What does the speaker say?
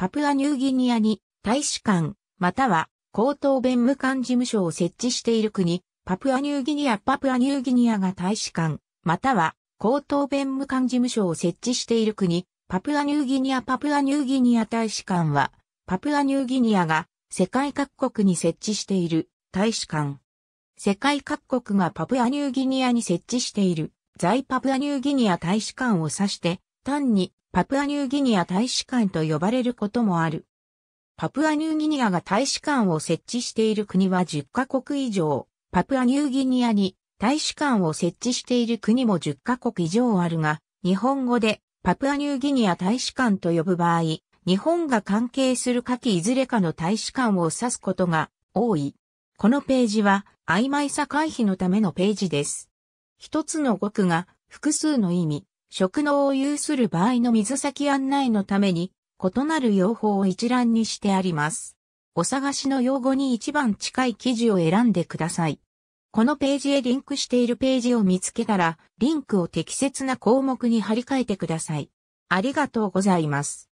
パプアニューギニアに大使館、または高等弁務官事務所を設置している国、パプアニューギニアパプアニューギニアが大使館、または高等弁務官事務所を設置している国、パプアニューギニアパプアニューギニア大使館は、パプアニューギニアが世界各国に設置している大使館。世界各国がパプアニューギニアに設置している在パプアニューギニア大使館を指して、単にパプアニューギニア大使館と呼ばれることもある。パプアニューギニアが大使館を設置している国は10カ国以上、パプアニューギニアに大使館を設置している国も10カ国以上あるが、日本語でパプアニューギニア大使館と呼ぶ場合、日本が関係する下記いずれかの大使館を指すことが多い。このページは曖昧さ回避のためのページです。一つの語句が複数の意味、職能を有する場合の水先案内のために、異なる用法を一覧にしてあります。お探しの用語に一番近い記事を選んでください。このページへリンクしているページを見つけたら、リンクを適切な項目に貼り替えてください。ありがとうございます。